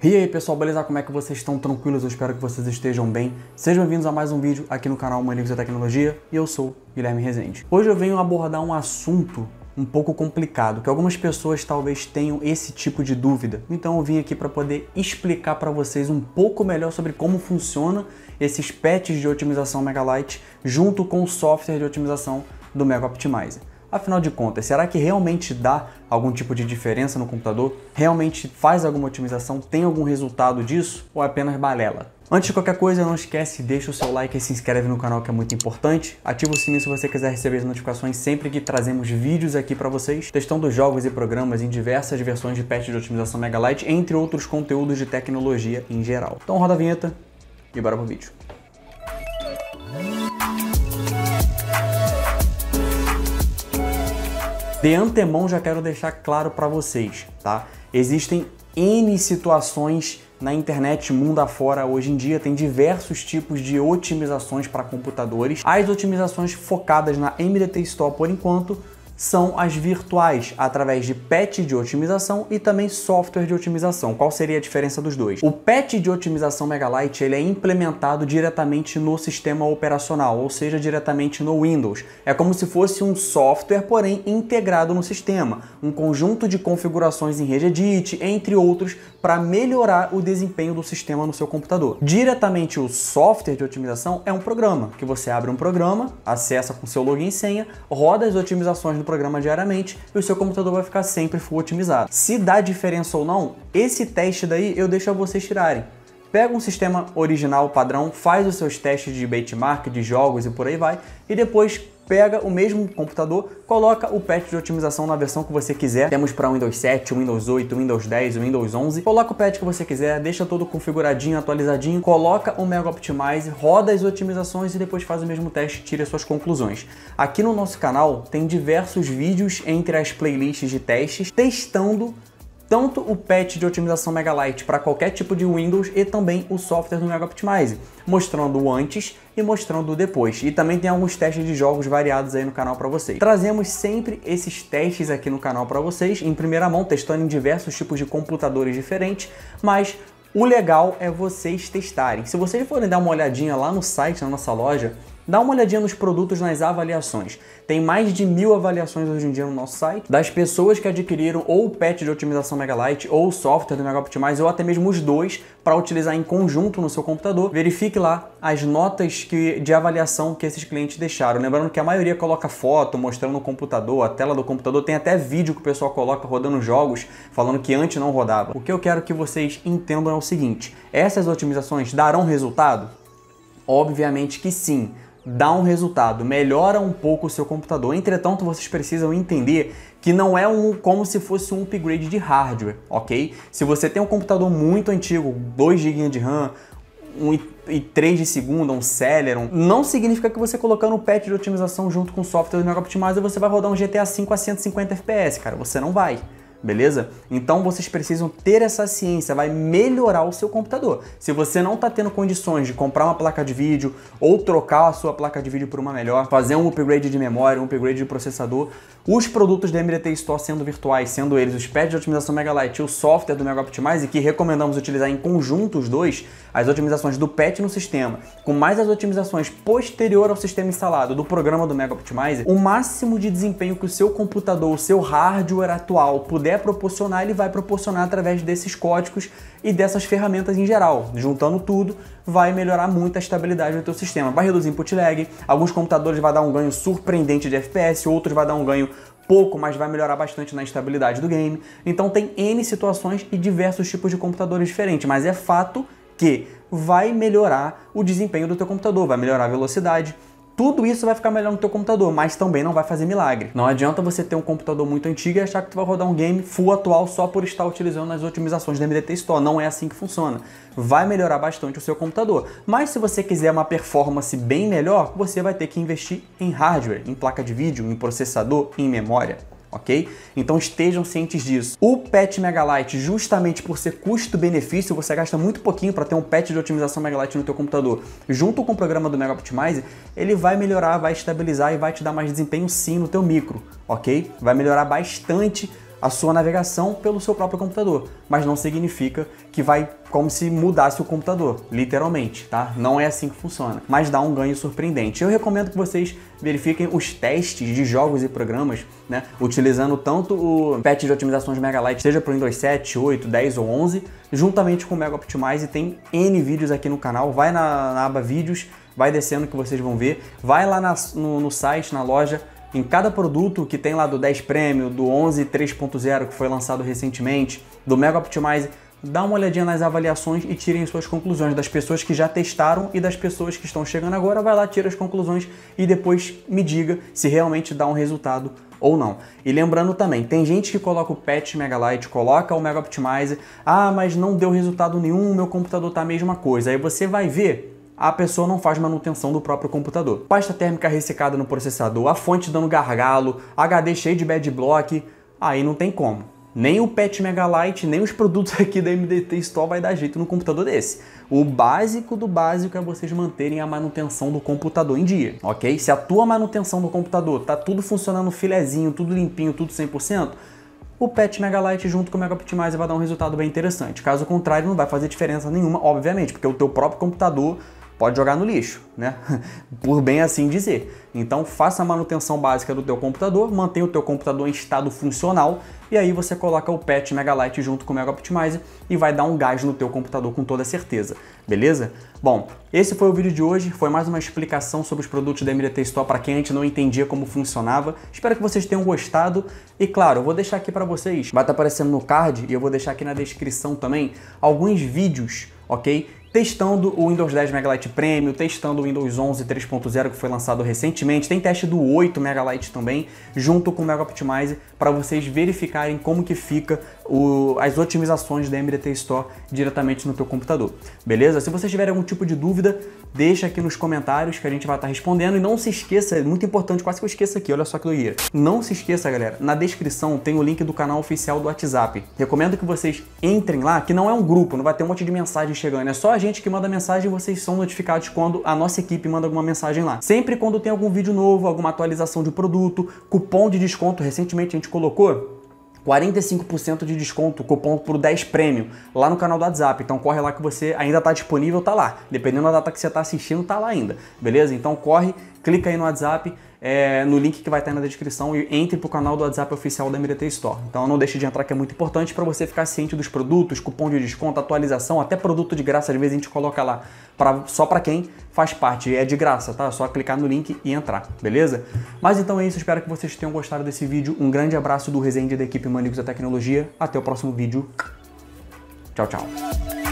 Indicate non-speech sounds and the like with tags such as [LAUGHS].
E aí pessoal, beleza? Como é que vocês estão? Tranquilos? Eu espero que vocês estejam bem. Sejam bem-vindos a mais um vídeo aqui no canal Manigos da Tecnologia e eu sou Guilherme Rezende. Hoje eu venho abordar um assunto um pouco complicado, que algumas pessoas talvez tenham esse tipo de dúvida. Então eu vim aqui para poder explicar para vocês um pouco melhor sobre como funciona esses patches de otimização Megalight junto com o software de otimização do Mega Optimizer. Afinal de contas, será que realmente dá algum tipo de diferença no computador? Realmente faz alguma otimização? Tem algum resultado disso? Ou é apenas balela? Antes de qualquer coisa, não esquece, deixa o seu like e se inscreve no canal que é muito importante. Ativa o sininho se você quiser receber as notificações sempre que trazemos vídeos aqui para vocês, testando jogos e programas em diversas versões de patch de otimização Mega Lite, entre outros conteúdos de tecnologia em geral. Então roda a vinheta e bora pro vídeo. De antemão já quero deixar claro para vocês, tá? Existem N situações na internet mundo afora hoje em dia tem diversos tipos de otimizações para computadores. As otimizações focadas na MDT Store por enquanto são as virtuais, através de patch de otimização e também software de otimização. Qual seria a diferença dos dois? O patch de otimização Megalite ele é implementado diretamente no sistema operacional, ou seja, diretamente no Windows. É como se fosse um software, porém integrado no sistema, um conjunto de configurações em regedit, entre outros, para melhorar o desempenho do sistema no seu computador. Diretamente o software de otimização é um programa, que você abre um programa, acessa com seu login e senha, roda as otimizações do programa diariamente e o seu computador vai ficar sempre full otimizado. Se dá diferença ou não, esse teste daí eu deixo a vocês tirarem. Pega um sistema original padrão, faz os seus testes de benchmark, de jogos e por aí vai, e depois pega o mesmo computador, coloca o patch de otimização na versão que você quiser. Temos para Windows 7, Windows 8, Windows 10, Windows 11. Coloca o patch que você quiser, deixa todo configuradinho, atualizadinho, coloca o Mega Optimize, roda as otimizações e depois faz o mesmo teste e tira suas conclusões. Aqui no nosso canal tem diversos vídeos entre as playlists de testes testando tanto o patch de otimização Megalite para qualquer tipo de Windows e também o software do Mega Optimize, mostrando o antes e mostrando o depois. E também tem alguns testes de jogos variados aí no canal para vocês. Trazemos sempre esses testes aqui no canal para vocês, em primeira mão, testando em diversos tipos de computadores diferentes, mas o legal é vocês testarem. Se vocês forem dar uma olhadinha lá no site, na nossa loja, dá uma olhadinha nos produtos nas avaliações. Tem mais de mil avaliações hoje em dia no nosso site das pessoas que adquiriram ou o patch de otimização Megalite ou o software do Mega Optimize ou até mesmo os dois para utilizar em conjunto no seu computador. Verifique lá as notas que, de avaliação que esses clientes deixaram. Lembrando que a maioria coloca foto mostrando o computador, a tela do computador, tem até vídeo que o pessoal coloca rodando jogos falando que antes não rodava. O que eu quero que vocês entendam é o seguinte: essas otimizações darão resultado? Obviamente que sim dá um resultado, melhora um pouco o seu computador. Entretanto, vocês precisam entender que não é um, como se fosse um upgrade de hardware, ok? Se você tem um computador muito antigo, 2 GB de RAM, um e 3 de segunda, um Celeron, não significa que você colocando o patch de otimização junto com o software do Mega Optimizer, você vai rodar um GTA 5 a 150 FPS, cara, você não vai beleza? Então vocês precisam ter essa ciência, vai melhorar o seu computador. Se você não está tendo condições de comprar uma placa de vídeo ou trocar a sua placa de vídeo por uma melhor, fazer um upgrade de memória, um upgrade de processador, os produtos da MDT Store sendo virtuais, sendo eles os pads de otimização Megalite e o software do Mega Optimize, que recomendamos utilizar em conjunto os dois, as otimizações do patch no sistema, com mais as otimizações posterior ao sistema instalado do programa do Mega Optimize, o máximo de desempenho que o seu computador, o seu hardware atual puder puder proporcionar, ele vai proporcionar através desses códigos e dessas ferramentas em geral. Juntando tudo, vai melhorar muito a estabilidade do teu sistema. Vai reduzir input lag, alguns computadores vai dar um ganho surpreendente de FPS, outros vai dar um ganho pouco, mas vai melhorar bastante na estabilidade do game. Então tem N situações e diversos tipos de computadores diferentes, mas é fato que vai melhorar o desempenho do teu computador, vai melhorar a velocidade, tudo isso vai ficar melhor no teu computador, mas também não vai fazer milagre. Não adianta você ter um computador muito antigo e achar que tu vai rodar um game full atual só por estar utilizando as otimizações da MDT Store. Não é assim que funciona. Vai melhorar bastante o seu computador. Mas se você quiser uma performance bem melhor, você vai ter que investir em hardware, em placa de vídeo, em processador, em memória ok? Então estejam cientes disso. O Pet Megalite, justamente por ser custo-benefício, você gasta muito pouquinho para ter um patch de otimização Megalite no teu computador. Junto com o programa do Mega Optimize, ele vai melhorar, vai estabilizar e vai te dar mais desempenho sim no teu micro, ok? Vai melhorar bastante a sua navegação pelo seu próprio computador, mas não significa que vai como se mudasse o computador, literalmente, tá? Não é assim que funciona, mas dá um ganho surpreendente. Eu recomendo que vocês verifiquem os testes de jogos e programas, né, utilizando tanto o patch de otimizações Mega Lite, seja para o Windows 7, 8, 10 ou 11, juntamente com o Mega Optimize, tem N vídeos aqui no canal, vai na, na aba vídeos, vai descendo que vocês vão ver, vai lá na, no, no site, na loja, em cada produto que tem lá do 10 Prêmio, do 11 3.0 que foi lançado recentemente, do Mega Optimizer, dá uma olhadinha nas avaliações e tirem suas conclusões das pessoas que já testaram e das pessoas que estão chegando agora. Vai lá, tira as conclusões e depois me diga se realmente dá um resultado ou não. E lembrando também, tem gente que coloca o patch Megalight, coloca o Mega Optimizer, ah, mas não deu resultado nenhum, meu computador tá a mesma coisa. Aí você vai ver a pessoa não faz manutenção do próprio computador. Pasta térmica ressecada no processador, a fonte dando gargalo, HD cheio de bad block, aí não tem como. Nem o Pet Megalite, nem os produtos [LAUGHS] aqui da MDT Store vai dar jeito no computador desse. O básico do básico é vocês manterem a manutenção do computador em dia, ok? Se a tua manutenção do computador tá tudo funcionando filezinho, tudo limpinho, tudo 100%, o Pet Megalite junto com o Mega Optimizer vai dar um resultado bem interessante. Caso contrário, não vai fazer diferença nenhuma, obviamente, porque o teu próprio computador pode jogar no lixo, né? [LAUGHS] Por bem assim dizer. Então faça a manutenção básica do teu computador, mantenha o teu computador em estado funcional e aí você coloca o patch Megalite junto com o Mega Optimizer e vai dar um gás no teu computador com toda certeza, beleza? Bom, esse foi o vídeo de hoje, foi mais uma explicação sobre os produtos da MDT Store para quem a gente não entendia como funcionava. Espero que vocês tenham gostado e claro, eu vou deixar aqui para vocês, vai estar tá aparecendo no card e eu vou deixar aqui na descrição também alguns vídeos, ok? testando o Windows 10 Megalite Premium, testando o Windows 11 3.0 que foi lançado recentemente, tem teste do 8 Megalite também, junto com o Mega Optimize, para vocês verificarem como que fica o, as otimizações da MDT Store diretamente no teu computador, beleza? Se você tiver algum tipo de dúvida, deixa aqui nos comentários que a gente vai estar tá respondendo e não se esqueça, é muito importante, quase que eu esqueça aqui, olha só que doideira. Não se esqueça, galera, na descrição tem o link do canal oficial do WhatsApp. Recomendo que vocês entrem lá, que não é um grupo, não vai ter um monte de mensagem chegando, é só a gente que manda mensagem e vocês são notificados quando a nossa equipe manda alguma mensagem lá. Sempre quando tem algum vídeo novo, alguma atualização de produto, cupom de desconto, recentemente a gente colocou, 45% de desconto, cupom pro 10 prêmio lá no canal do WhatsApp. Então corre lá que você ainda tá disponível, tá lá. Dependendo da data que você tá assistindo, tá lá ainda. Beleza? Então corre, clica aí no WhatsApp é, no link que vai estar na descrição e entre para o canal do WhatsApp oficial da MDT Store. Então não deixe de entrar que é muito importante para você ficar ciente dos produtos, cupom de desconto, atualização, até produto de graça, às vezes a gente coloca lá, pra, só para quem faz parte, é de graça, tá? É só clicar no link e entrar, beleza? Mas então é isso, espero que vocês tenham gostado desse vídeo. Um grande abraço do Resende da equipe Manicos da Tecnologia. Até o próximo vídeo. Tchau, tchau.